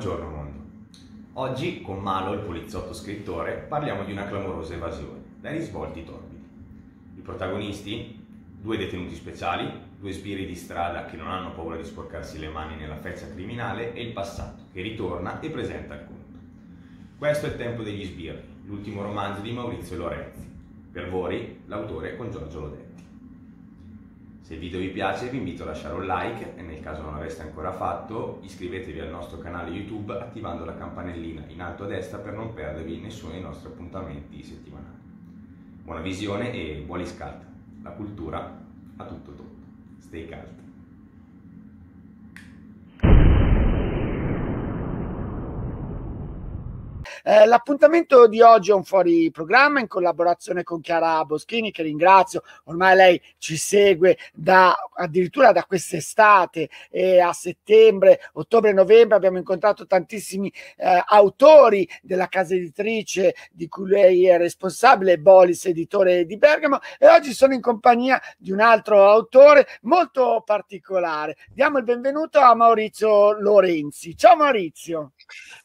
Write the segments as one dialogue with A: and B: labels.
A: Buongiorno mondo. Oggi con Malo, il poliziotto scrittore, parliamo di una clamorosa
B: evasione, dai risvolti torbidi. I protagonisti? Due detenuti speciali, due sbirri di strada che non hanno paura di sporcarsi le mani nella feccia criminale e il passato,
A: che ritorna e presenta il conto. Questo è il tempo degli sbirri, l'ultimo romanzo di Maurizio Lorenzi. Per voi, l'autore con Giorgio Lodè. Se il video vi piace vi invito a lasciare un like e nel caso non l'aveste ancora fatto iscrivetevi al nostro canale YouTube attivando la campanellina in alto a destra per non perdervi nessuno dei nostri appuntamenti settimanali. Buona visione e buoni scat. La cultura a tutto tondo. Stay cult. Eh, l'appuntamento di oggi è un fuori programma in collaborazione con Chiara Boschini, che ringrazio, ormai lei ci segue da, addirittura da quest'estate eh, a settembre, ottobre, novembre, abbiamo incontrato tantissimi eh, autori della casa editrice di cui lei è responsabile, Bolis, editore di Bergamo, e oggi sono in compagnia di un altro autore molto particolare. Diamo il benvenuto a Maurizio Lorenzi. Ciao Maurizio.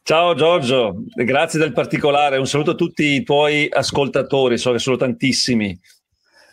B: Ciao Giorgio, grazie Grazie del particolare, un saluto a tutti i tuoi ascoltatori, so che sono tantissimi.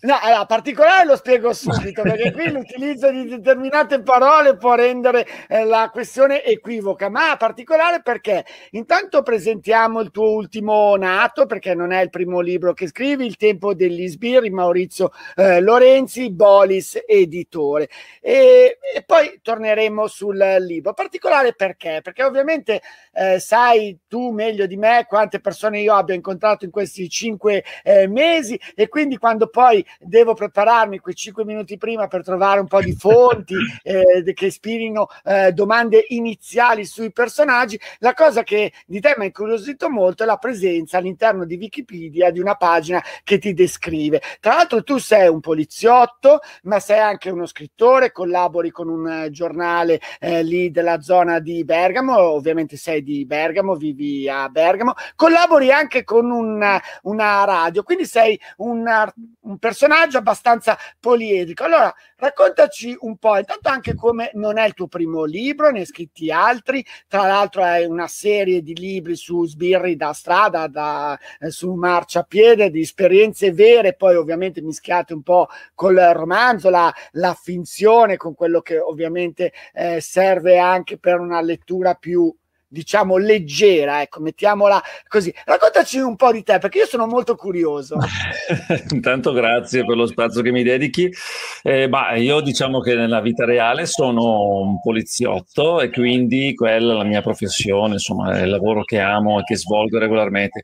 A: No, allora, particolare lo spiego subito, perché qui l'utilizzo di determinate parole può rendere eh, la questione equivoca, ma particolare perché intanto presentiamo il tuo ultimo nato, perché non è il primo libro che scrivi, Il tempo degli sbirri, Maurizio eh, Lorenzi, Bolis editore. E, e, poi torneremo sul libro. Particolare perché? Perché ovviamente eh, sai tu meglio di me quante persone io abbia incontrato in questi cinque eh, mesi e quindi quando poi devo prepararmi quei 5 minuti prima per trovare un po' di fonti eh, che ispirino eh, domande iniziali sui personaggi. La cosa che di te mi ha incuriosito molto è la presenza all'interno di Wikipedia di una pagina che ti descrive. Tra l'altro tu sei un poliziotto, ma sei anche uno scrittore, collabori con un eh, giornale eh, lì della zona di Bergamo, ovviamente sei di Bergamo, vivi a Bergamo, collabori anche con una, una radio, quindi sei un, un personaggio personaggio abbastanza poliedrico. Allora, raccontaci un po', intanto anche come non è il tuo primo libro, ne hai scritti altri, tra l'altro hai una serie di libri su sbirri da strada, da, eh, su marciapiede, di esperienze vere, poi ovviamente mischiate un po' col romanzo, la, la finzione, con quello che ovviamente eh, serve anche per una lettura più diciamo, leggera, ecco, mettiamola così. Raccontaci un po' di te, perché io sono molto curioso.
B: Intanto grazie per lo spazio che mi dedichi. Eh, bah, io diciamo che nella vita reale sono un poliziotto e quindi quella è la mia professione, insomma, è il lavoro che amo e che svolgo regolarmente.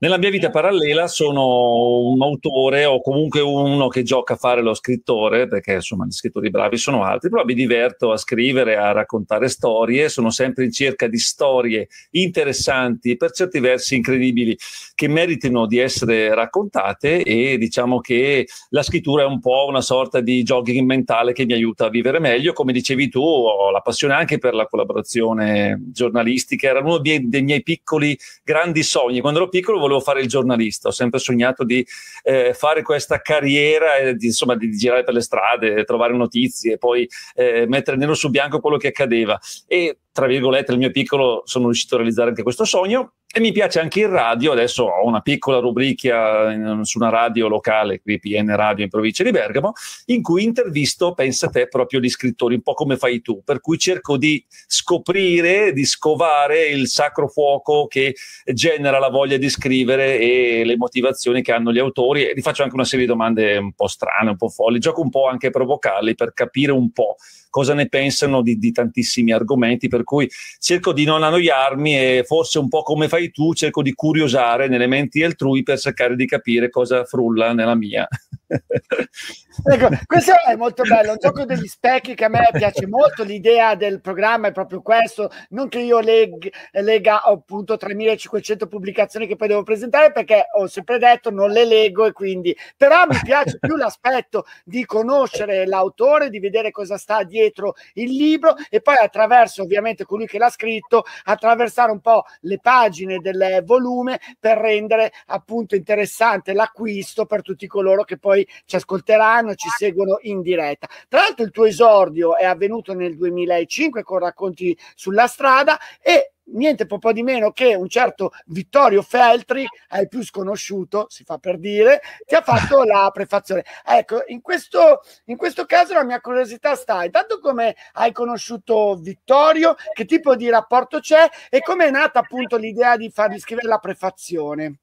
B: Nella mia vita parallela sono un autore o comunque uno che gioca a fare lo scrittore, perché insomma gli scrittori bravi sono altri, però mi diverto a scrivere, a raccontare storie, sono sempre in cerca di storie interessanti, per certi versi incredibili, che meritino di essere raccontate e diciamo che la scrittura è un po' una sorta di jogging mentale che mi aiuta a vivere meglio. Come dicevi tu, ho la passione anche per la collaborazione giornalistica, era uno dei miei piccoli grandi sogni. Quando ero piccolo volevo fare il giornalista, ho sempre sognato di eh, fare questa carriera, eh, di, insomma, di, girare per le strade, trovare notizie, poi eh, mettere nero su bianco quello che accadeva. E tra virgolette, il mio piccolo, sono riuscito a realizzare anche questo sogno. E mi piace anche il radio, adesso ho una piccola rubrica eh, su una radio locale, qui PN Radio in provincia di Bergamo, in cui intervisto, pensa te, proprio gli scrittori, un po' come fai tu, per cui cerco di scoprire, di scovare il sacro fuoco che genera la voglia di scrivere e le motivazioni che hanno gli autori e vi faccio anche una serie di domande un po' strane, un po' folli, gioco un po' anche a provocarli per capire un po' cosa ne pensano di, di tantissimi argomenti, per cui cerco di non annoiarmi e forse un po' come fai tu, cerco di curiosare nelle menti altrui per cercare di capire cosa frulla nella mia.
A: ecco, questo è molto bello, un gioco degli specchi che a me piace molto, l'idea del programma è proprio questo, non che io leg- lega appunto 3500 pubblicazioni che poi devo presentare perché ho sempre detto non le leggo e quindi, però mi piace più l'aspetto di conoscere l'autore, di vedere cosa sta dietro dietro il libro e poi attraverso ovviamente colui che l'ha scritto attraversare un po' le pagine del volume per rendere appunto interessante l'acquisto per tutti coloro che poi ci ascolteranno, ci seguono in diretta. Tra l'altro il tuo esordio è avvenuto nel 2005 con racconti sulla strada e niente po, di meno che un certo Vittorio Feltri, è il più sconosciuto, si fa per dire, ti ha fatto la prefazione. Ecco, in questo, in questo caso la mia curiosità sta intanto come hai conosciuto Vittorio, che tipo di rapporto c'è e come è nata appunto l'idea di fargli scrivere la prefazione.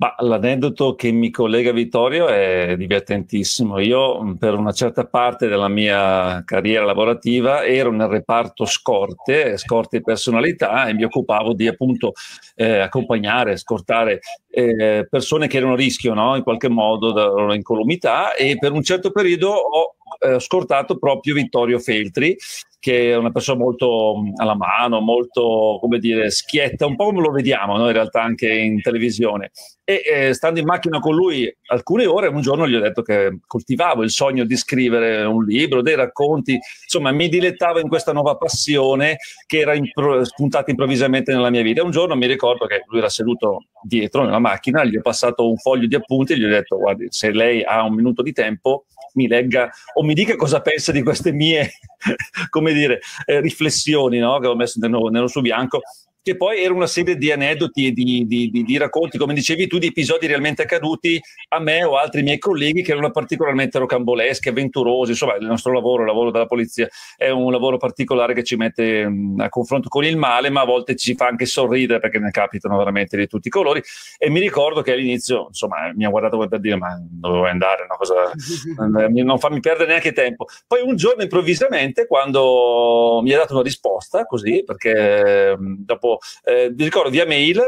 B: Ma l'aneddoto che mi collega Vittorio è divertentissimo. Io per una certa parte della mia carriera lavorativa ero nel reparto scorte, scorte e personalità e mi occupavo di appunto eh, accompagnare, scortare eh, persone che erano a rischio no? in qualche modo da loro incolumità e per un certo periodo ho eh, scortato proprio Vittorio Feltri, che è una persona molto mm, alla mano, molto, come dire, schietta, un po' come lo vediamo noi in realtà anche in televisione. E eh, stando in macchina con lui alcune ore, un giorno gli ho detto che coltivavo il sogno di scrivere un libro, dei racconti, insomma mi dilettavo in questa nuova passione che era impro- spuntata improvvisamente nella mia vita. un giorno mi ricordo che lui era seduto dietro nella macchina, gli ho passato un foglio di appunti e gli ho detto, guardi, se lei ha un minuto di tempo, mi legga o mi dica cosa pensa di queste mie, come dire, eh, riflessioni no? che ho messo nero, nero su bianco che poi era una serie di aneddoti e di, di, di, di, racconti, come dicevi tu, di episodi realmente accaduti a me o altri miei colleghi che erano particolarmente rocamboleschi, avventurosi. Insomma, il nostro lavoro, il lavoro della polizia, è un lavoro particolare che ci mette mm, a confronto con il male, ma a volte ci fa anche sorridere perché ne capitano veramente di tutti i colori. E mi ricordo che all'inizio, insomma, mi ha guardato come per dire, ma dove vuoi andare? No? Cosa... non farmi perdere neanche tempo. Poi un giorno improvvisamente, quando mi ha dato una risposta, così, perché mm, dopo dopo eh, vi ricordo via mail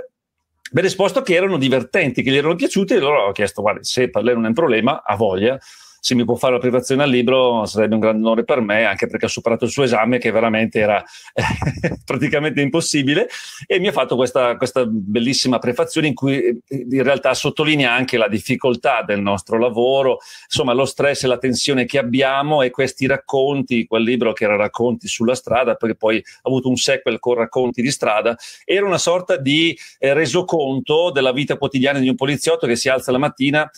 B: mi ha risposto che erano divertenti, che gli erano piaciuti e allora ho chiesto, guarda, se per lei non è un problema, ha voglia se mi può fare la privazione al libro sarebbe un grande onore per me, anche perché ha superato il suo esame che veramente era eh, praticamente impossibile e mi ha fatto questa, questa bellissima prefazione in cui eh, in realtà sottolinea anche la difficoltà del nostro lavoro, insomma lo stress e la tensione che abbiamo e questi racconti, quel libro che era racconti sulla strada, perché poi ha avuto un sequel con racconti di strada, era una sorta di eh, resoconto della vita quotidiana di un poliziotto che si alza la mattina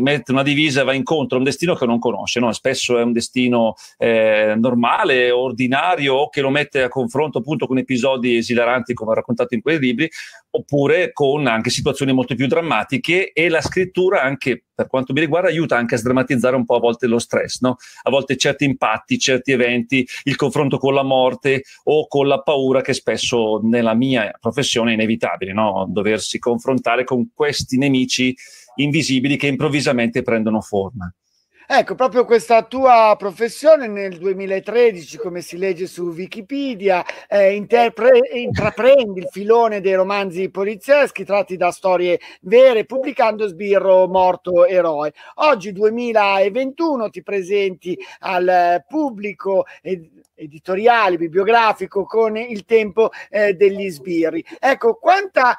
B: mette una divisa e va incontro a un destino destino che non conosce, no? spesso è un destino eh, normale, ordinario o che lo mette a confronto appunto con episodi esilaranti come raccontato in quei libri, oppure con anche situazioni molto più drammatiche e la scrittura anche per quanto mi riguarda aiuta anche a sdrammatizzare un po' a volte lo stress, no? a volte certi impatti, certi eventi, il confronto con la morte o con la paura che spesso nella mia professione è inevitabile, no? doversi confrontare con questi nemici invisibili che improvvisamente prendono forma.
A: Ecco, proprio questa tua professione nel 2013, come si legge su Wikipedia, eh, interpre- intraprendi il filone dei romanzi polizieschi tratti da storie vere, pubblicando Sbirro Morto Eroe. Oggi, 2021, ti presenti al pubblico ed- editoriale, bibliografico con il tempo eh, degli sbirri. Ecco, quanta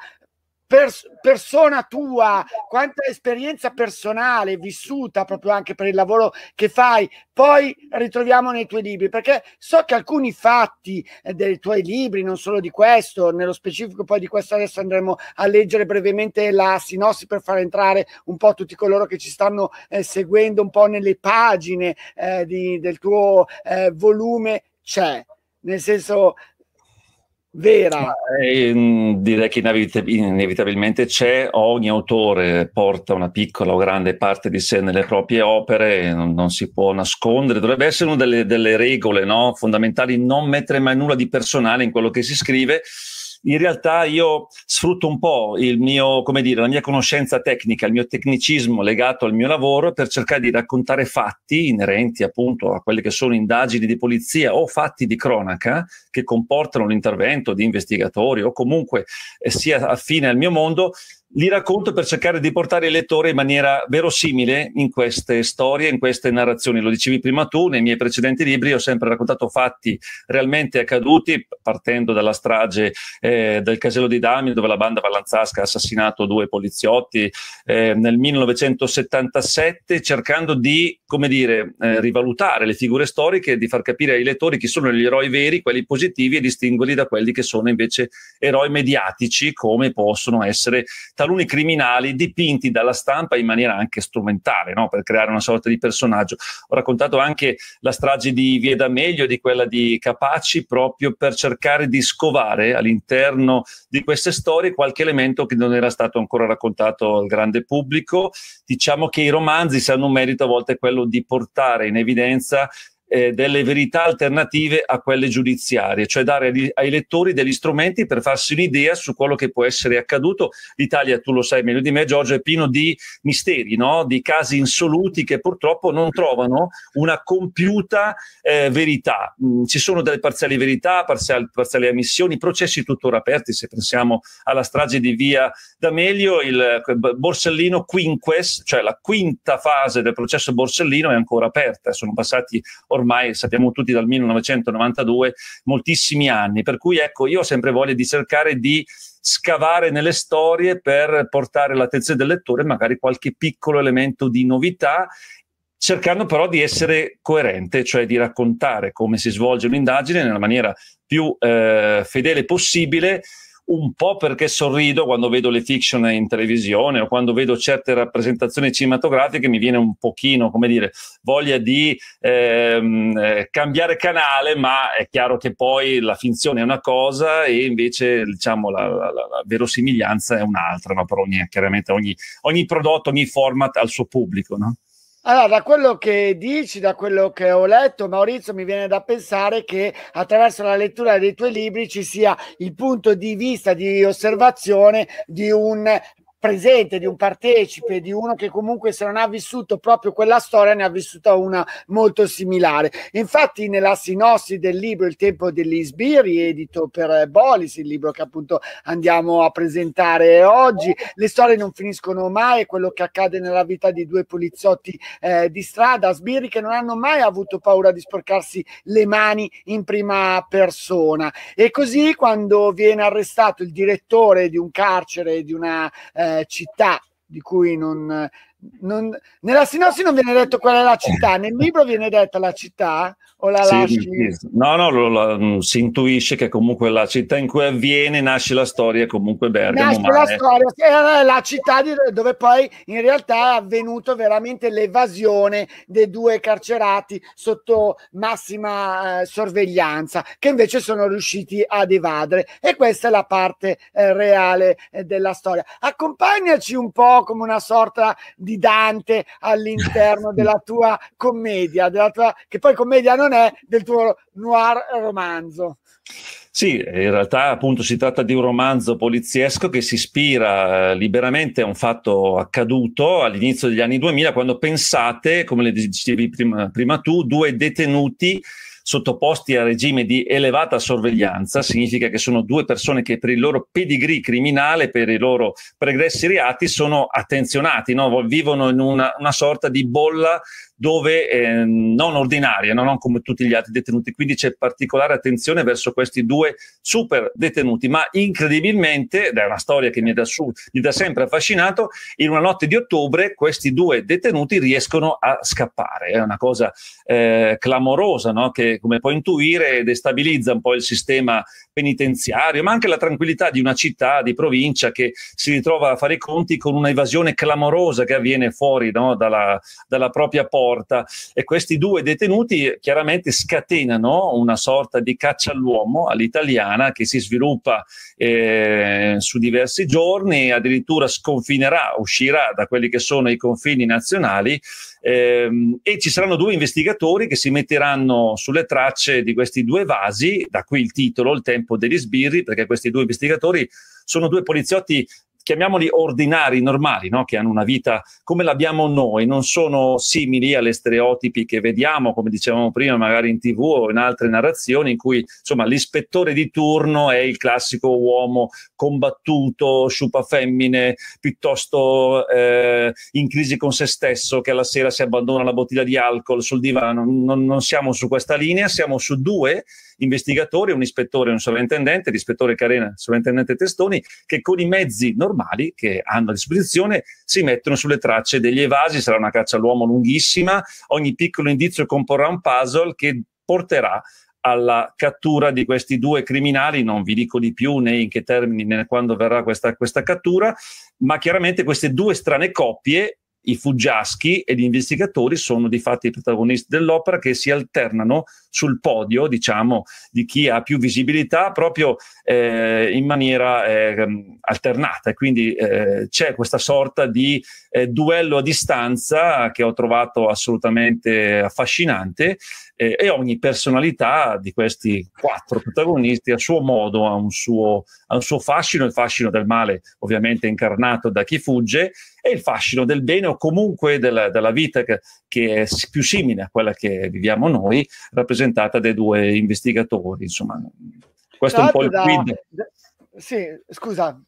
A: pers persona tua, quanta esperienza personale vissuta proprio anche per il lavoro che fai, poi ritroviamo nei tuoi libri, perché so che alcuni fatti eh, dei tuoi libri, non solo di questo, nello specifico poi di questo adesso andremo a leggere brevemente la sinossi per far entrare un po' tutti coloro che ci stanno eh, seguendo un po' nelle pagine eh, di, del tuo eh, volume c'è. Nel senso, vera.
B: Eh, direi che inevitabilmente c'è, ogni autore porta una piccola o grande parte di sé nelle proprie opere, non, non si può nascondere, dovrebbe essere una delle, delle regole no? fondamentali non mettere mai nulla di personale in quello che si scrive in realtà io sfrutto un po' il mio, come dire, la mia conoscenza tecnica, il mio tecnicismo legato al mio lavoro per cercare di raccontare fatti inerenti appunto a quelle che sono indagini di polizia o fatti di cronaca che comportano l'intervento di investigatori o comunque eh, sia affine al mio mondo li racconto per cercare di portare il lettore in maniera verosimile in queste storie, in queste narrazioni. Lo dicevi prima tu, nei miei precedenti libri ho sempre raccontato fatti realmente accaduti, partendo dalla strage eh, del casello di Dami, dove la banda valanzasca ha assassinato due poliziotti eh, nel 1977, cercando di, come dire, eh, rivalutare le figure storiche, di far capire ai lettori chi sono gli eroi veri, quelli positivi, e distinguerli da quelli che sono invece eroi mediatici, come possono essere t- taluni criminali dipinti dalla stampa in maniera anche strumentale, no? per creare una sorta di personaggio. Ho raccontato anche la strage di Via D'Amelio, di quella di Capaci proprio per cercare di scovare all'interno di queste storie qualche elemento che non era stato ancora raccontato al grande pubblico. Diciamo che i romanzi hanno un merito a volte quello di portare in evidenza eh, delle verità alternative a quelle giudiziarie, cioè dare agli, ai lettori degli strumenti per farsi un'idea su quello che può essere accaduto. L'Italia, tu lo sai meglio di me, Giorgio, è pieno di misteri, no? di casi insoluti che purtroppo non trovano una compiuta eh, verità. Mm, ci sono delle parziali verità, parziali, parziali ammissioni, processi tuttora aperti, se pensiamo alla strage di via D'Amelio, il eh, Borsellino Quinques, cioè la quinta fase del processo Borsellino è ancora aperta, sono passati ormai sappiamo tutti dal 1992, moltissimi anni. Per cui ecco, io ho sempre voglia di cercare di scavare nelle storie per portare all'attenzione del lettore magari qualche piccolo elemento di novità cercando però di essere coerente, cioè di raccontare come si svolge un'indagine nella maniera più eh, fedele possibile, un po' perché sorrido quando vedo le fiction in televisione o quando vedo certe rappresentazioni cinematografiche, mi viene un pochino, come dire, voglia di ehm, eh, cambiare canale, ma è chiaro che poi la finzione è una cosa e invece diciamo, la, la, la verosimiglianza è un'altra, no? però ogni, chiaramente ogni, ogni, prodotto, ogni format ha il suo pubblico. No?
A: Allora, da quello che dici, da quello che ho letto, Maurizio, mi viene da pensare che attraverso la lettura dei tuoi libri ci sia il punto di vista, di osservazione di un presente, di un partecipe, di uno che comunque se non ha vissuto proprio quella storia ne ha vissuta una molto similare. Infatti nella sinossi del libro Il tempo degli sbirri, edito per eh, Bolis, il libro che appunto andiamo a presentare oggi, le storie non finiscono mai, quello che accade nella vita di due poliziotti eh, di strada, sbirri che non hanno mai avuto paura di sporcarsi le mani in prima persona. E così quando viene arrestato il direttore di un carcere, di una... Eh, città di cui non non, nella sinossi non viene detto qual è la città, nel libro viene detta la città o la sì, lasci?
B: No, no, lo, lo, mm, si intuisce che comunque la città in cui avviene nasce la storia comunque Bergamo. Nasce la
A: storia, è la città dove poi in realtà è avvenuto veramente l'evasione dei due carcerati sotto massima eh, sorveglianza, che invece sono riusciti ad evadere. E questa è la parte eh, reale eh, della storia. Accompagnaci un po' come una sorta di di Dante all'interno della tua commedia, della tua, che poi commedia non è, del tuo noir romanzo.
B: Sì, in realtà appunto si tratta di un romanzo poliziesco che si ispira eh, liberamente a un fatto accaduto all'inizio degli anni 2000, quando pensate, come le dicevi prima, prima tu, due detenuti sottoposti a regime di elevata sorveglianza, significa che sono due persone che per il loro pedigree criminale, per i loro pregressi reati, sono attenzionati, no? vivono in una, una sorta di bolla dove eh, non ordinarie, no? non come tutti gli altri detenuti. Quindi c'è particolare attenzione verso questi due super detenuti, ma incredibilmente, ed è una storia che mi ha da, da sempre affascinato, in una notte di ottobre questi due detenuti riescono a scappare. È una cosa eh, clamorosa no? che, come puoi intuire, destabilizza un po' il sistema penitenziario, ma anche la tranquillità di una città, di provincia che si ritrova a fare i conti con una evasione clamorosa che avviene fuori no? dalla, dalla propria porta porta e questi due detenuti chiaramente scatenano una sorta di caccia all'uomo all'italiana che si sviluppa eh, su diversi giorni, addirittura sconfinerà, uscirà da quelli che sono i confini nazionali ehm, e ci saranno due investigatori che si metteranno sulle tracce di questi due vasi, da qui il titolo, il tempo degli sbirri, perché questi due investigatori sono due poliziotti chiamiamoli ordinari, normali, no? che hanno una vita come l'abbiamo noi, non sono simili alle stereotipi che vediamo, come dicevamo prima, magari in tv o in altre narrazioni, in cui insomma l'ispettore di turno è il classico uomo combattuto, sciupa femmine, piuttosto eh, in crisi con se stesso, che alla sera si abbandona la bottiglia di alcol sul divano. Non, non siamo su questa linea, siamo su due investigatori, un ispettore e un sovrintendente, l'ispettore Carena, il sovrintendente Testoni, che con i mezzi normali normali che hanno a disposizione si mettono sulle tracce degli evasi, sarà una caccia all'uomo lunghissima, ogni piccolo indizio comporrà un puzzle che porterà alla cattura di questi due criminali, non vi dico di più né in che termini né quando verrà questa, questa cattura, ma chiaramente queste due strane coppie i fuggiaschi e gli investigatori sono di fatto i protagonisti dell'opera che si alternano sul podio, diciamo, di chi ha più visibilità proprio eh, in maniera eh, alternata. Quindi eh, c'è questa sorta di eh, duello a distanza che ho trovato assolutamente affascinante eh, e ogni personalità di questi quattro protagonisti a suo modo ha un suo, ha un suo fascino, il fascino del male ovviamente incarnato da chi fugge e il fascino del bene o comunque della, della vita che, che, è più simile a quella che viviamo noi, rappresentata dai due investigatori. Insomma, questo Tra è un po' il da, quid.
A: sì, scusa.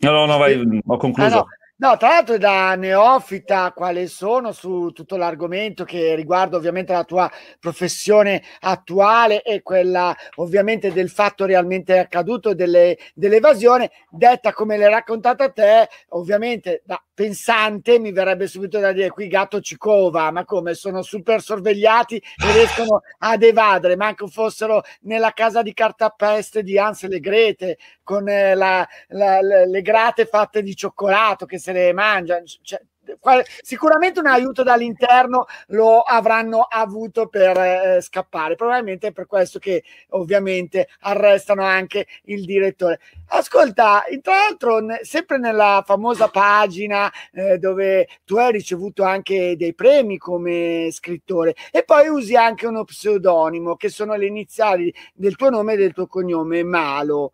B: No, no, no, vai, ho concluso. Ah, no.
A: No, tra l'altro da neofita quale sono su tutto l'argomento che riguarda ovviamente la tua professione attuale e quella ovviamente del fatto realmente accaduto delle, dell'evasione, detta come l'hai raccontata te, ovviamente da pensante mi verrebbe subito da dire qui gatto ci cova, ma come sono super sorvegliati e riescono ad evadere, manco fossero nella casa di cartapeste di Ansel e Grete con eh, la, la, le grate fatte di cioccolato che se le mangia. Cioè, sicuramente un aiuto dall'interno lo avranno avuto per eh, scappare. Probabilmente è per questo che ovviamente arrestano anche il direttore. Ascolta, tra l'altro, sempre nella famosa pagina eh, dove tu hai ricevuto anche dei premi come scrittore e poi usi anche uno pseudonimo che sono le iniziali del tuo nome e del tuo cognome, Malo.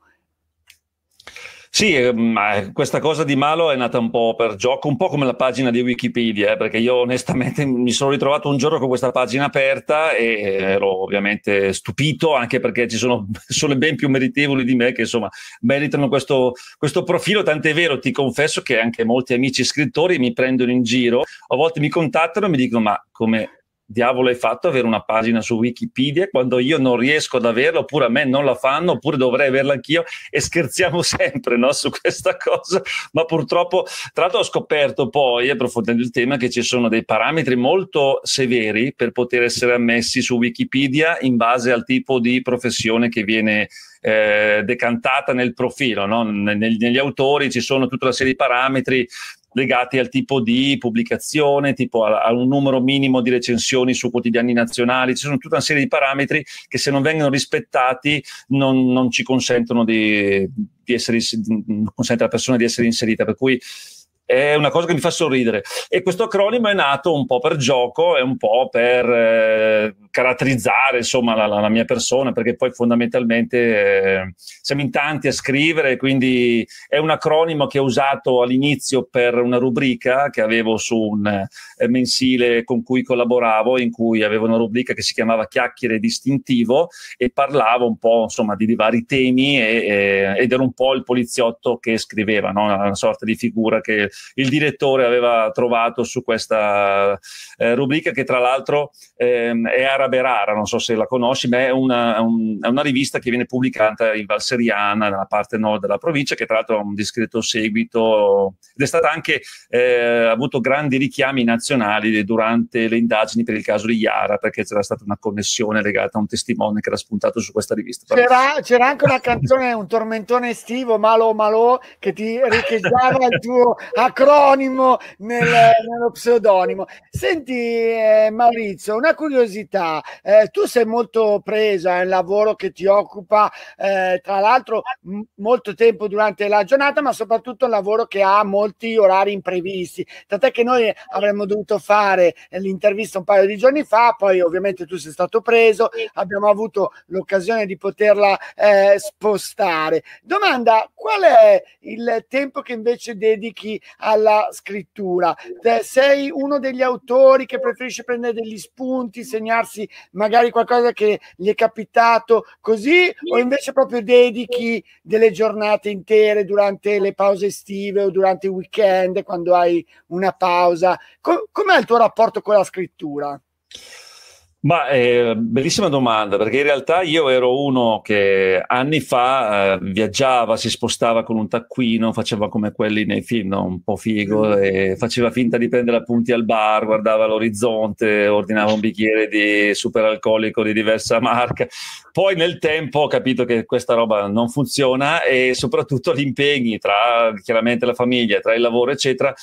B: Sì, eh, ma questa cosa di Malo è nata un po' per gioco, un po' come la pagina di Wikipedia, eh, perché io onestamente mi sono ritrovato un giorno con questa pagina aperta e eh, ero ovviamente stupito, anche perché ci sono persone ben più meritevoli di me che insomma meritano questo, questo profilo, tant'è vero, ti confesso che anche molti amici scrittori mi prendono in giro, a volte mi contattano e mi dicono ma come diavolo hai fatto avere una pagina su Wikipedia quando io non riesco ad averla, oppure a me non la fanno, oppure dovrei averla anch'io e scherziamo sempre no, su questa cosa, ma purtroppo, tra l'altro ho scoperto poi, approfondendo il tema, che ci sono dei parametri molto severi per poter essere ammessi su Wikipedia in base al tipo di professione che viene eh, decantata nel profilo, no? negli, negli autori ci sono tutta una serie di parametri legati al tipo di pubblicazione, tipo a, a, un numero minimo di recensioni su quotidiani nazionali, ci sono tutta una serie di parametri che se non vengono rispettati non, non ci consentono di, di essere, consente alla persona di essere inserita, per cui è una cosa che mi fa sorridere. E questo acronimo è nato un po' per gioco e un po' per... Eh, caratterizzare insomma, la, la, mia persona, perché poi fondamentalmente eh, siamo in tanti a scrivere, quindi è un acronimo che ho usato all'inizio per una rubrica che avevo su un eh, mensile con cui collaboravo, in cui avevo una rubrica che si chiamava Chiacchiere Distintivo e parlavo un po' insomma, di, vari temi e, e, ed ero un po' il poliziotto che scriveva, no? una sorta di figura che il direttore aveva trovato su questa eh, rubrica che tra l'altro è ehm, era Terra Berara, non so se la conosci, ma è una, un, è una rivista che viene pubblicata in Valseriana, nella parte nord della provincia, che tra l'altro ha un discreto seguito ed è stata anche, eh, ha avuto grandi richiami nazionali durante le indagini per il caso di Iara, perché c'era stata una connessione legata a un testimone che era spuntato su questa rivista. C'era,
A: c'era anche una canzone, un tormentone estivo, Malo Malo, che ti riecheggiava il tuo acronimo nel, nello pseudonimo. Senti eh, Maurizio, una curiosità, eh, tu sei molto presa, è un lavoro che ti occupa eh, tra l'altro m- molto tempo durante la giornata, ma soprattutto un lavoro che ha molti orari imprevisti. Tant'è che noi avremmo dovuto fare l'intervista un paio di giorni fa, poi ovviamente tu sei stato preso, abbiamo avuto l'occasione di poterla eh, spostare. Domanda, qual è il tempo che invece dedichi alla scrittura? sei uno degli autori che preferisce prendere degli spunti, segnarsi magari qualcosa che gli è capitato così o invece proprio dedichi delle giornate intere durante le pause estive o durante i weekend quando hai una pausa? Com- com'è il tuo rapporto con la scrittura?
B: Ma eh, bellissima domanda, perché in realtà io ero uno che anni fa eh, viaggiava, si spostava con un taccuino, faceva come quelli nei film, no? un po' figo, mm. e faceva finta di prendere appunti al bar, guardava l'orizzonte, ordinava un bicchiere di superalcolico di diversa marca. Poi nel tempo ho capito che questa roba non funziona e soprattutto gli impegni tra chiaramente la famiglia, tra il lavoro, eccetera,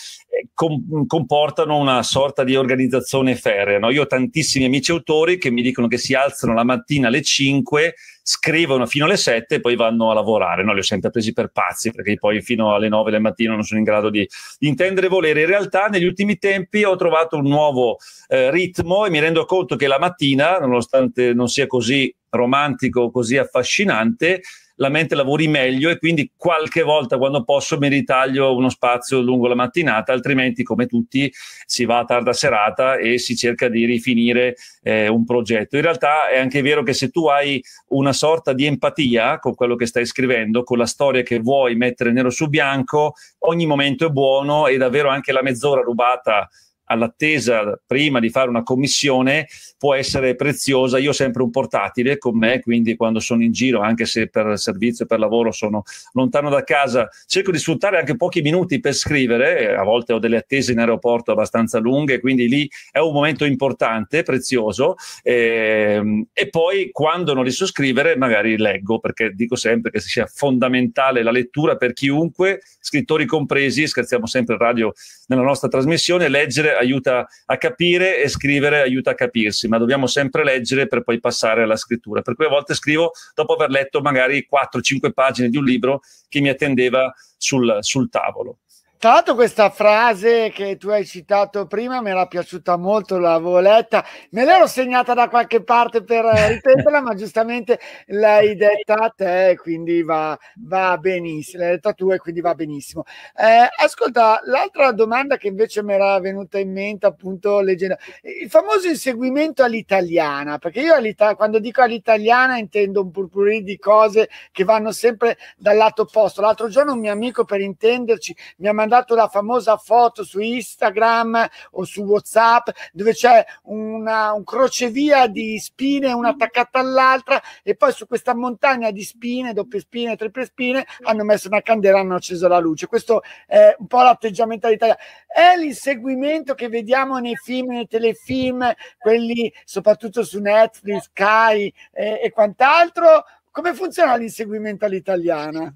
B: com- comportano una sorta di organizzazione ferrea. No? Io ho tantissimi amici autori che mi dicono che si alzano la mattina alle 5, scrivono fino alle 7 e poi vanno a lavorare. No? Li ho sempre presi per pazzi perché poi fino alle 9 del mattino non sono in grado di, di intendere volere. In realtà negli ultimi tempi ho trovato un nuovo eh, ritmo e mi rendo conto che la mattina, nonostante non sia così romantico, così affascinante, la mente lavori meglio e quindi qualche volta quando posso mi ritaglio uno spazio lungo la mattinata, altrimenti come tutti si va a tarda serata e si cerca di rifinire eh, un progetto. In realtà è anche vero che se tu hai una sorta di empatia con quello che stai scrivendo, con la storia che vuoi mettere nero su bianco, ogni momento è buono e davvero anche la mezz'ora rubata all'attesa prima di fare una commissione può essere preziosa. Io ho sempre un portatile con me, quindi quando sono in giro, anche se per servizio e per lavoro sono lontano da casa, cerco di sfruttare anche pochi minuti per scrivere. A volte ho delle attese in aeroporto abbastanza lunghe, quindi lì è un momento importante, prezioso. E, ehm, e poi quando non riesco a scrivere, magari leggo, perché dico sempre che sia fondamentale la lettura per chiunque, scrittori compresi, scherziamo sempre in radio nella nostra trasmissione, leggere aiuta a capire e scrivere aiuta a capirsi, ma dobbiamo sempre leggere per poi passare alla scrittura. Per cui a volte scrivo dopo aver letto magari 4-5 pagine di un libro che mi attendeva sul, sul tavolo.
A: Tra l'altro questa frase che tu hai citato prima mi era piaciuta molto, l'avevo letta, me l'ero segnata da qualche parte per eh, ripeterla, ma giustamente l'hai detta a te, quindi va, va benissimo, l'hai detta tu e quindi va benissimo. Eh, ascolta, l'altra domanda che invece mi era venuta in mente, appunto, leggendo, il famoso inseguimento all'italiana, perché io all'ita- quando dico all'italiana intendo un purpurì di cose che vanno sempre dal lato opposto. L'altro giorno un mio amico, per intenderci, mi ha mandato mandato la famosa foto su Instagram o su WhatsApp dove c'è una, un crocevia di spine una mm. attaccata all'altra e poi su questa montagna di spine, doppie spine, triple spine hanno messo una candela e hanno acceso la luce. Questo è un po' l'atteggiamento all'Italia. È l'inseguimento che vediamo nei film, nei telefilm, quelli soprattutto su Netflix, Sky e, e quant'altro. Come funziona l'inseguimento all'italiana?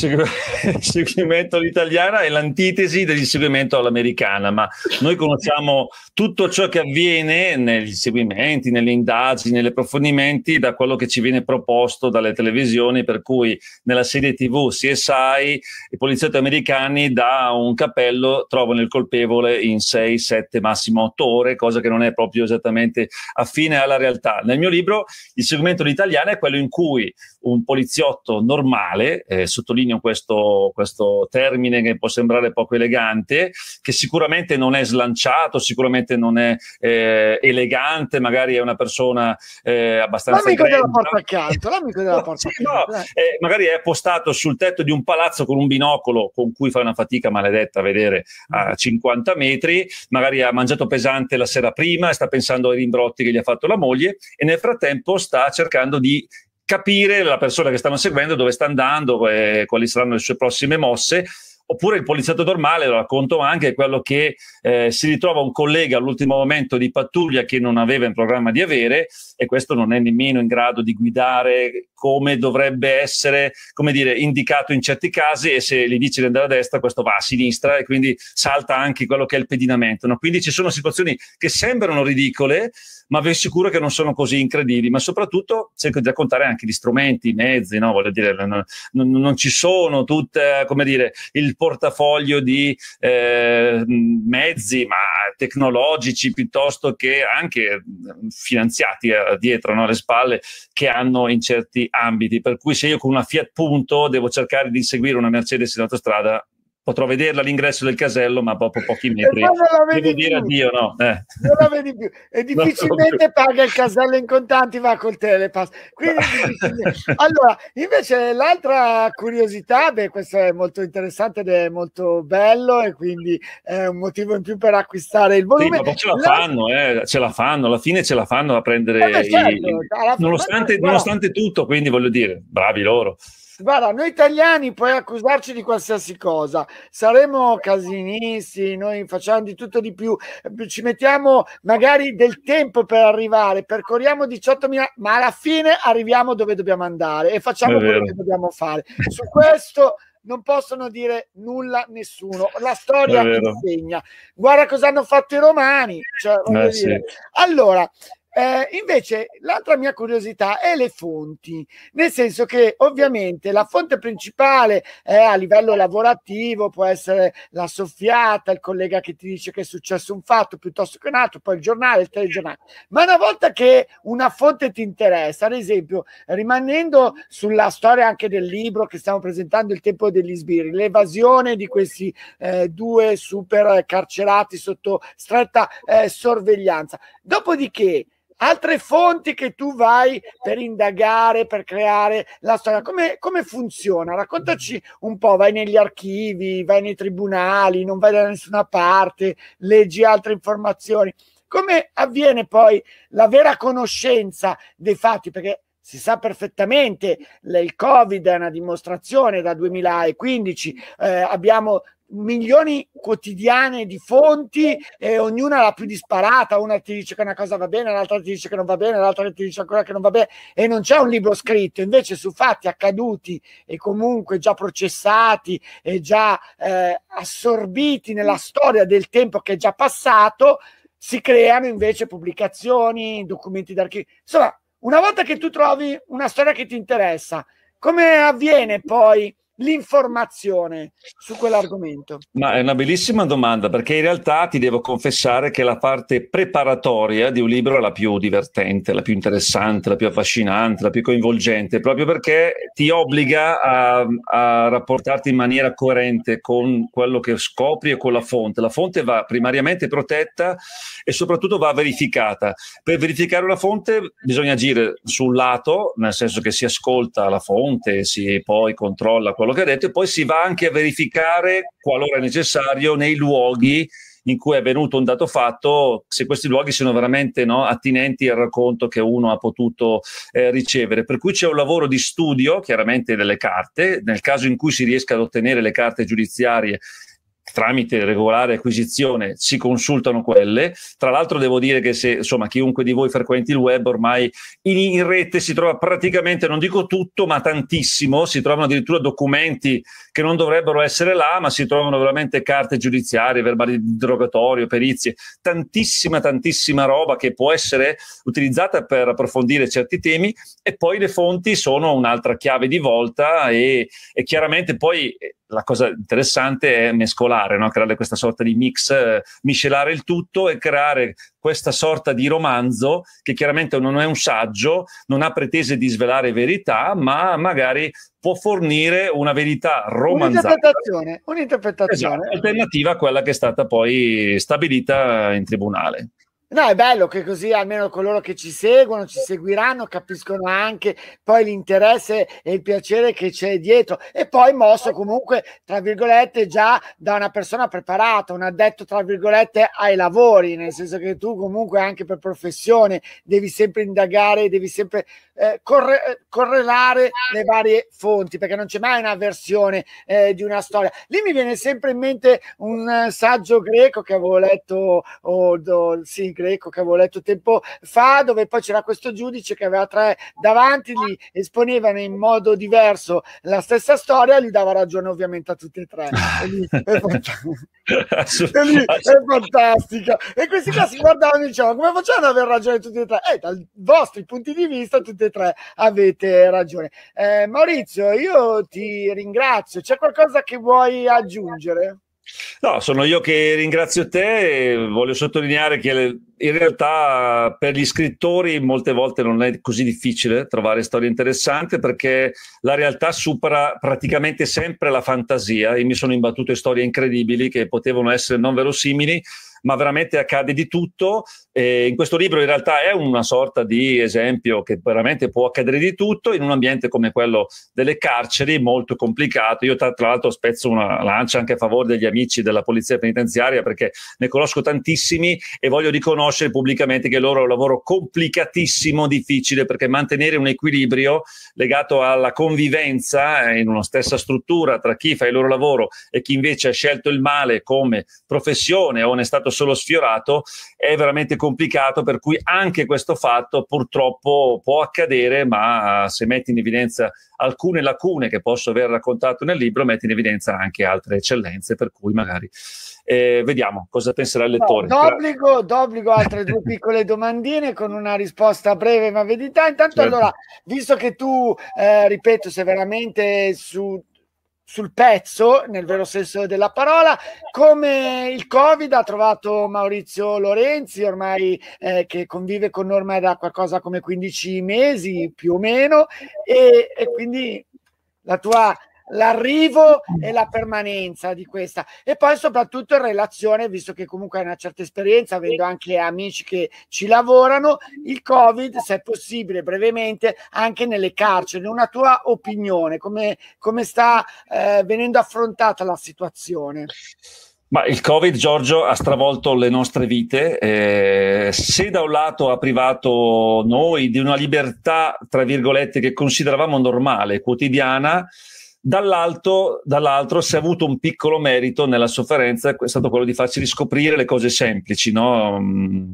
B: il seguimento all'italiana è l'antitesi dell'inseguimento all'americana, ma noi conosciamo tutto ciò che avviene negli inseguimenti, nelle indagini, negli approfondimenti da quello che ci viene proposto dalle televisioni, per cui nella serie TV CSI i poliziotti americani da un cappello trovano il colpevole in 6, 7, massimo 8 ore, cosa che non è proprio esattamente affine alla realtà. Nel mio libro il seguimento all'italiana è quello in cui un poliziotto normale, eh, eh, sottolineo questo, questo termine che può sembrare poco elegante, che sicuramente non è slanciato, sicuramente non è eh, elegante, magari è una persona eh, abbastanza... L'amico grenta. della porta
A: accanto, l'amico della porta sì, accanto. No, eh,
B: magari è postato sul tetto di un palazzo con un binocolo con cui fa una fatica maledetta a vedere a 50 mm. metri, magari ha mangiato pesante la sera prima e sta pensando ai rimbrotti che gli ha fatto la moglie e nel frattempo sta cercando di capire la persona che stanno seguendo dove sta andando, eh, quali saranno le sue prossime mosse. Oppure il poliziotto normale, lo racconto anche, è quello che eh, si ritrova un collega all'ultimo momento di pattuglia che non aveva in programma di avere e questo non è nemmeno in grado di guidare come dovrebbe essere, come dire, indicato in certi casi e se gli dici di andare a destra questo va a sinistra e quindi salta anche quello che è il pedinamento. No? Quindi ci sono situazioni che sembrano ridicole, ma vi assicuro che non sono così incredibili, ma soprattutto cerco di raccontare anche gli strumenti, i mezzi, no? voglio dire, non, non, non ci sono tutte, come dire, il portafoglio di eh, mezzi, ma tecnologici piuttosto che anche mm, finanziati eh, dietro no, alle spalle che hanno in certi ambiti. Per cui se io con una Fiat Punto devo cercare di seguire una Mercedes in autostrada, potrò vederla all'ingresso del casello, ma dopo pochi metri devo dire addio, no? Eh.
A: Non la vedi più. E difficilmente paga il casello in contanti, va col telepass. Quindi allora, invece l'altra curiosità, beh, questo è molto interessante ed è molto bello e quindi è un motivo in più per acquistare il volume. Sì, ma ce la fanno,
B: eh, ce la fanno, alla fine ce la fanno a prendere... beh, certo, i... nonostante, nonostante tutto, quindi voglio dire, bravi loro.
A: Guarda, noi italiani puoi accusarci di qualsiasi cosa, saremo casinisti, noi facciamo di tutto di più, ci mettiamo magari del tempo per arrivare, percorriamo 18.000, ma alla fine arriviamo dove dobbiamo andare e facciamo quello che dobbiamo fare. Su questo non possono dire nulla nessuno. La storia insegna. Guarda cosa hanno fatto i romani. Cioè, eh, sì. Allora, eh, invece l'altra mia curiosità è le fonti, nel senso che ovviamente la fonte principale è eh, a livello lavorativo può essere la soffiata, il collega che ti dice che è successo un fatto piuttosto che un altro, poi il giornale, il telegiornale. Ma una volta che una fonte ti interessa, ad esempio, rimanendo sulla storia anche del libro che stiamo presentando, Il tempo degli sbirri, l'evasione di questi eh, due super carcerati sotto stretta eh, sorveglianza. Dopodiché, altre fonti che tu vai per indagare, per creare la storia. Come, come, funziona? Raccontaci un po', vai negli archivi, vai nei tribunali, non vai da nessuna parte, leggi altre informazioni. Come avviene poi la vera conoscenza dei fatti? Perché si sa perfettamente, il Covid è una dimostrazione da 2015, eh, abbiamo milioni quotidiane di fonti e ognuna la più disparata, una ti dice che una cosa va bene, l'altra ti dice che non va bene, l'altra ti dice ancora che non va bene e non c'è un libro scritto, invece su fatti accaduti e comunque già processati e già eh, assorbiti nella storia del tempo che è già passato, si creano invece pubblicazioni, documenti d'archivio, insomma una volta che tu trovi una storia che ti interessa, come avviene poi l'informazione su quell'argomento?
B: Ma è una bellissima domanda perché in realtà ti devo confessare che la parte preparatoria di un libro è la più divertente, la più interessante, la più affascinante, la più coinvolgente, proprio perché ti obbliga a, a rapportarti in maniera coerente con quello che scopri e con la fonte. La fonte va primariamente protetta e soprattutto va verificata. Per verificare una fonte bisogna agire sul lato, nel senso che si ascolta la fonte, si poi controlla quello quello che ha detto, e poi si va anche a verificare, qualora necessario, nei luoghi in cui è avvenuto un dato fatto, se questi luoghi sono veramente no, attinenti al racconto che uno ha potuto eh, ricevere. Per cui c'è un lavoro di studio, chiaramente, delle carte, nel caso in cui si riesca ad ottenere le carte giudiziarie tramite regolare acquisizione si consultano quelle. Tra l'altro devo dire che se insomma chiunque di voi frequenti il web ormai in, in rete si trova praticamente, non dico tutto, ma tantissimo, si trovano addirittura documenti che non dovrebbero essere là, ma si trovano veramente carte giudiziarie, verbali di interrogatorio, perizie, tantissima tantissima roba che può essere utilizzata per approfondire certi temi e poi le fonti sono un'altra chiave di volta e, e chiaramente poi eh, la cosa interessante è mescolare, no? creare questa sorta di mix, eh, miscelare il tutto e creare questa sorta di romanzo che chiaramente non è un saggio, non ha pretese di svelare verità, ma magari può fornire una verità romanzata.
A: Un'interpretazione, un'interpretazione. Esatto,
B: alternativa a quella che è stata poi stabilita in tribunale.
A: No, è bello che così almeno coloro che ci seguono, ci seguiranno, capiscono anche poi l'interesse e il piacere che c'è dietro. E poi mosso comunque, tra virgolette, già da una persona preparata, un addetto, tra virgolette, ai lavori, nel senso che tu comunque anche per professione devi sempre indagare, devi sempre eh, corre- eh, correlare esatto. le varie fonti, perché non c'è mai una versione eh, di una storia. Lì mi viene sempre in mente un eh, saggio greco che avevo letto, o, o sì, greco che avevo letto tempo fa, dove poi c'era questo giudice che aveva tre davanti, gli esponevano in modo diverso la stessa storia, gli dava ragione ovviamente a tutti e tre. E lì,
B: è
A: fantastica. E questi qua si guardavano e dicevano: Come facciamo ad aver ragione tutti e tre? Eh, dai vostri punti di vista, tutti e tre avete ragione. Eh, Maurizio, io ti ringrazio. C'è qualcosa che vuoi aggiungere?
B: No, sono io che ringrazio te e voglio sottolineare che in realtà per gli scrittori molte volte non è così difficile trovare storie interessanti perché la realtà supera praticamente sempre la fantasia. Io mi sono imbattuto in storie incredibili che potevano essere non verosimili, ma veramente accade di tutto. E in questo libro in realtà è una sorta di esempio che veramente può accadere di tutto in un ambiente come quello delle carceri, molto complicato. Io tra, tra l'altro spezzo una lancia anche a favore degli amici della polizia penitenziaria perché ne conosco tantissimi e voglio riconoscere pubblicamente che il loro è un lavoro complicatissimo, difficile, perché mantenere un equilibrio legato alla convivenza eh, in una stessa struttura tra chi fa il loro lavoro e chi invece ha scelto il male come professione o ne è stato stato solo sfiorato, è veramente complicato, per cui anche questo fatto purtroppo può accadere, ma se metti in evidenza alcune lacune che posso aver raccontato nel libro, metti in evidenza anche altre eccellenze, per cui magari eh, vediamo cosa penserà il lettore. No,
A: d'obbligo, d'obbligo altre due piccole domandine con una risposta breve ma verità. Intanto certo. allora, visto che tu, eh, ripeto, sei veramente su, sul pezzo, nel vero senso della parola, come il Covid ha trovato Maurizio Lorenzi, ormai eh, che convive con noi ormai da qualcosa come 15 mesi più o meno, e, e quindi la tua l'arrivo e la permanenza di questa e poi soprattutto in relazione, visto che comunque hai una certa esperienza, vedo anche amici che ci lavorano, il Covid, se è possibile brevemente, anche nelle carceri, una tua opinione, come, come sta eh, venendo affrontata la situazione?
B: Ma il Covid, Giorgio, ha stravolto le nostre vite. Eh, se da un lato ha privato noi di una libertà, tra virgolette, che consideravamo normale, quotidiana, Dall'altro, dall'altro, si è avuto un piccolo merito nella sofferenza, è stato quello di farci riscoprire le cose semplici, no? Mm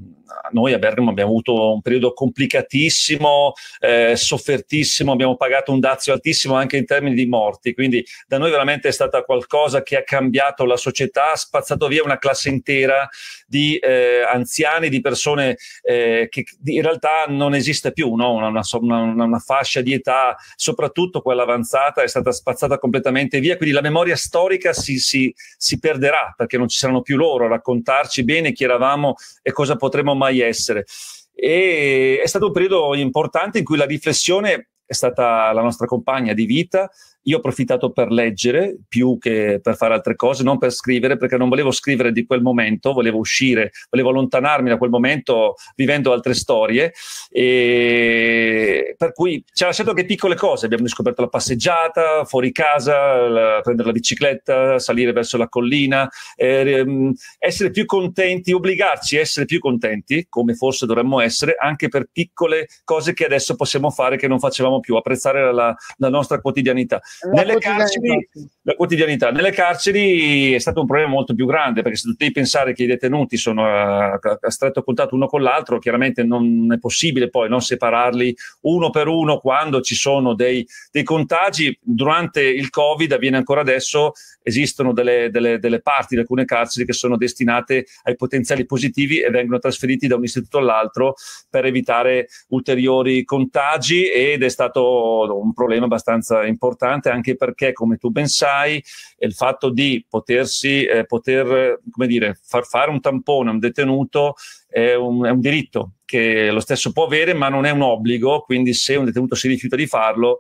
B: noi a Bergamo abbiamo avuto un periodo complicatissimo, eh, soffertissimo, abbiamo pagato un dazio altissimo anche in termini di morti, quindi da noi veramente è stata qualcosa che ha cambiato la società, ha spazzato via una classe intera di eh, anziani, di persone eh, che in realtà non esiste più, no? una, una, una, una fascia di età, soprattutto quella avanzata, è stata spazzata completamente via, quindi la memoria storica si, si, si perderà perché non ci saranno più loro a raccontarci bene chi eravamo e cosa potremmo mai mai essere. E è stato un periodo importante in cui la riflessione è stata la nostra compagna di vita io ho approfittato per leggere più che per fare altre cose, non per scrivere, perché non volevo scrivere di quel momento, volevo uscire, volevo allontanarmi da quel momento vivendo altre storie. E per cui ci ha lasciato anche piccole cose. Abbiamo scoperto la passeggiata fuori casa, la, prendere la bicicletta, salire verso la collina, eh, essere più contenti, obbligarci a essere più contenti, come forse dovremmo essere, anche per piccole cose che adesso possiamo fare che non facevamo più, apprezzare la, la nostra quotidianità nelle carceri, la quotidianità. Nelle carceri è stato un problema molto più grande perché se tu devi pensare che i detenuti sono eh, a, a stretto contatto uno con l'altro, chiaramente non è possibile poi non separarli uno per uno quando ci sono dei, dei contagi. Durante il Covid avviene ancora adesso, esistono delle, delle, delle parti di alcune carceri che sono destinate ai potenziali positivi e vengono trasferiti da un istituto all'altro per evitare ulteriori contagi ed è stato un problema abbastanza importante importante anche perché, come tu ben sai, il fatto di potersi, eh, poter, come dire, far fare un tampone a un detenuto è un, è un diritto che lo stesso può avere, ma non è un obbligo, quindi se un detenuto si rifiuta di farlo,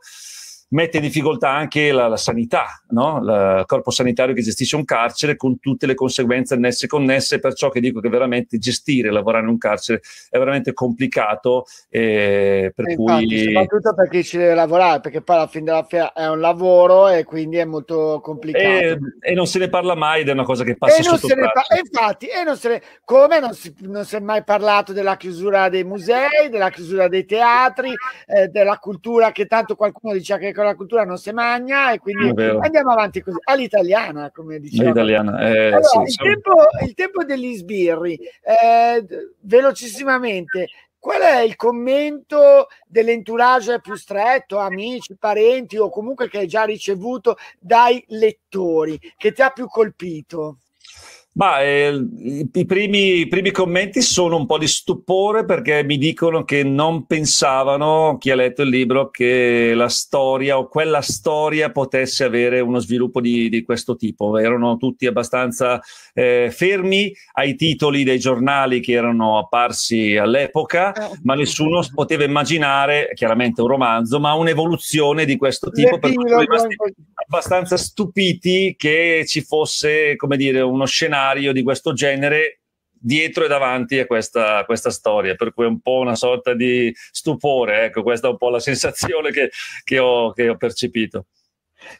B: mette in difficoltà anche la, la sanità, no? il corpo sanitario che gestisce un carcere con tutte le conseguenze annesse e connesse, perciò che dico che veramente gestire, lavorare in un carcere è veramente complicato. Eh, per infatti, cui... Soprattutto
A: per chi ci deve lavorare, perché poi alla fine della fiera è un lavoro e quindi è molto
B: complicato. E, eh, e non se ne parla mai ed è una cosa che passa e non sotto par-
A: e infatti, e non se ne... come non si, non si è mai parlato della chiusura dei musei, della chiusura dei teatri, eh, della cultura che tanto qualcuno dice che con la cultura non si magna e quindi andiamo avanti così, all'italiana, come diciamo.
B: All'italiana, eh, allora, sì, il, sì. Tempo,
A: il, tempo, degli sbirri, eh, velocissimamente, qual è il commento dell'entourage più stretto, amici, parenti o comunque che hai già ricevuto dai lettori, che ti ha più colpito?
B: Ma eh, i, primi, i, primi, commenti sono un po' di stupore perché mi dicono che non pensavano, chi ha letto il libro, che la storia o quella storia potesse avere uno sviluppo di, di questo tipo. Erano tutti abbastanza eh, fermi ai titoli dei giornali che erano apparsi all'epoca, eh, ma nessuno poteva immaginare, chiaramente un romanzo, ma un'evoluzione di questo tipo. Per cui rimasti abbastanza stupiti che ci fosse, come dire, uno scenario scenario di questo genere dietro e davanti a questa, a questa, storia, per cui è un po' una sorta di stupore, ecco, questa è un po' la sensazione che, che, ho, che ho percepito.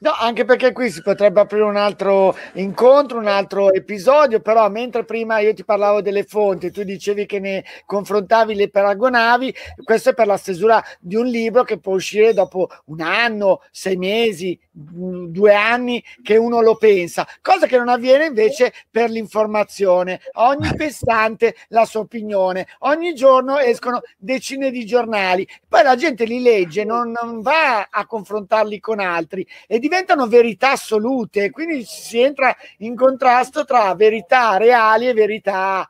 A: No, anche perché qui si potrebbe aprire un altro incontro, un altro episodio, però mentre prima io ti parlavo delle fonti, tu dicevi che ne confrontavi, le paragonavi, questo è per la stesura di un libro che può uscire dopo un anno, sei mesi, due anni che uno lo pensa, cosa che non avviene invece per l'informazione. Ogni eh. pensante la sua opinione, ogni giorno escono decine di giornali, poi la gente li legge, non, non va a confrontarli con altri e diventano verità assolute, quindi si entra in contrasto tra verità reali e verità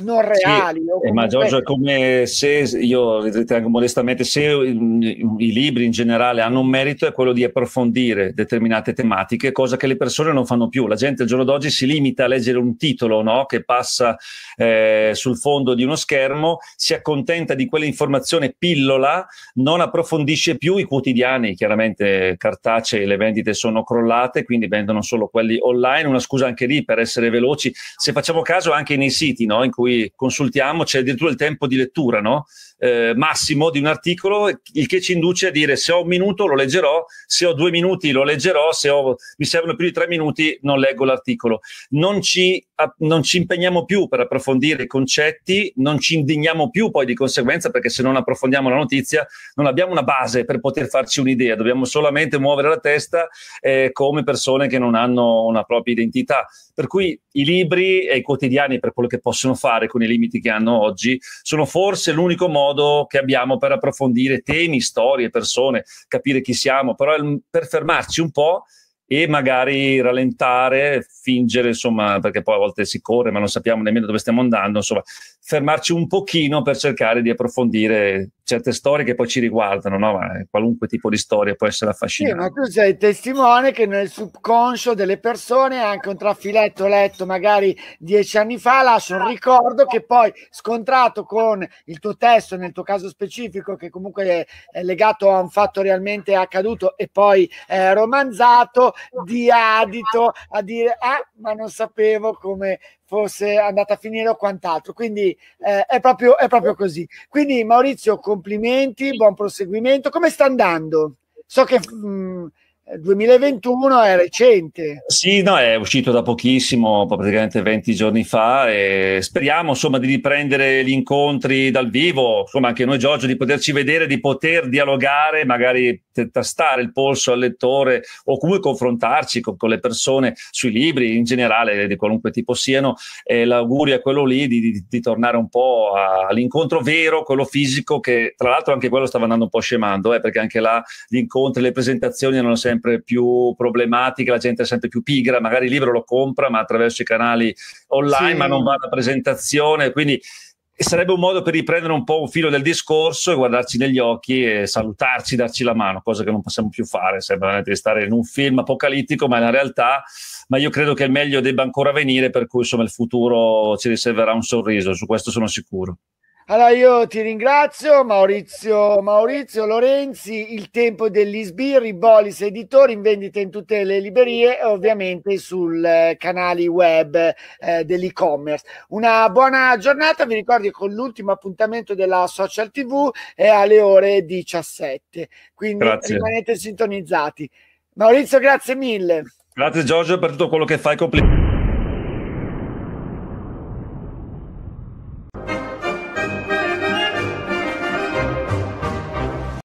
A: non reali. Sì, comunque... Eh, ma Giorgio, è
B: come se, io ritengo modestamente, se mm, i libri in generale hanno un merito è quello di approfondire determinate tematiche, cosa che le persone non fanno più. La gente al giorno d'oggi si limita a leggere un titolo no? che passa eh, sul fondo di uno schermo, si accontenta di quell'informazione pillola, non approfondisce più i quotidiani, chiaramente cartacee e le vendite sono crollate, quindi vendono solo quelli online, una scusa anche lì per essere veloci. Se facciamo caso anche nei siti, no? in cui cui consultiamo, c'è addirittura il tempo di lettura, no? eh, massimo di un articolo, il che ci induce a dire se ho un minuto lo leggerò, se ho due minuti lo leggerò, se ho, mi servono più di tre minuti non leggo l'articolo. Non ci, non ci impegniamo più per approfondire i concetti, non ci indigniamo più poi di conseguenza perché se non approfondiamo la notizia non abbiamo una base per poter farci un'idea, dobbiamo solamente muovere la testa eh, come persone che non hanno una propria identità. Per cui i libri e i quotidiani per quello che possono fare con i limiti che hanno oggi sono forse l'unico modo modo che abbiamo per approfondire temi, storie, persone, capire chi siamo, però per fermarci un po' e magari rallentare, fingere, insomma, perché poi a volte si corre ma non sappiamo nemmeno dove stiamo andando, insomma, fermarci un pochino per cercare di approfondire certe storie che poi ci riguardano, no? qualunque tipo di storia può essere affascinante. Sì,
A: ma tu sei il testimone che nel subconscio delle persone, anche un trafiletto letto magari dieci anni fa, lascia un esatto. ricordo che poi scontrato con il tuo testo, nel tuo caso specifico, che comunque è, è legato a un fatto realmente accaduto e poi eh, romanzato, di adito a dire ah, ma non sapevo come fosse andata a finire o quant'altro. Quindi eh, è, proprio, è proprio così. Quindi Maurizio, complimenti, buon proseguimento. Come sta andando? So che... Mh, mm, 2021 è
B: recente. Sì, no, è uscito da pochissimo, praticamente 20 giorni fa e speriamo insomma di riprendere gli incontri dal vivo, insomma anche noi Giorgio di poterci vedere, di poter dialogare, magari tastare il polso al lettore o comunque confrontarci con, con le persone sui libri in generale eh, di qualunque tipo siano e l'augurio è quello lì di, di, di tornare un po' all'incontro vero quello fisico che tra l'altro anche quello stava andando un po' scemando eh, perché anche là gli incontri le presentazioni erano sempre più problematiche la gente è sempre più pigra magari il libro lo compra ma attraverso i canali online sì. ma non va alla presentazione quindi e sarebbe un modo per riprendere un po' un filo del discorso e guardarci negli occhi e salutarci, darci la mano, cosa che non possiamo più fare, sembra di stare in un film apocalittico, ma è una realtà, ma io credo che il meglio debba ancora venire, per cui insomma il futuro ci riserverà un sorriso, su questo sono sicuro.
A: Allora io ti ringrazio Maurizio, Maurizio Lorenzi, il tempo degli sbirri, Bolis Editori in vendita in tutte le librerie e ovviamente sul eh, canale web eh, dell'e-commerce. Una buona giornata, vi ricordo che con l'ultimo appuntamento della Social TV è alle ore 17, quindi grazie. rimanete sintonizzati. Maurizio, grazie mille.
B: Grazie Giorgio per tutto quello che fai. Complimenti.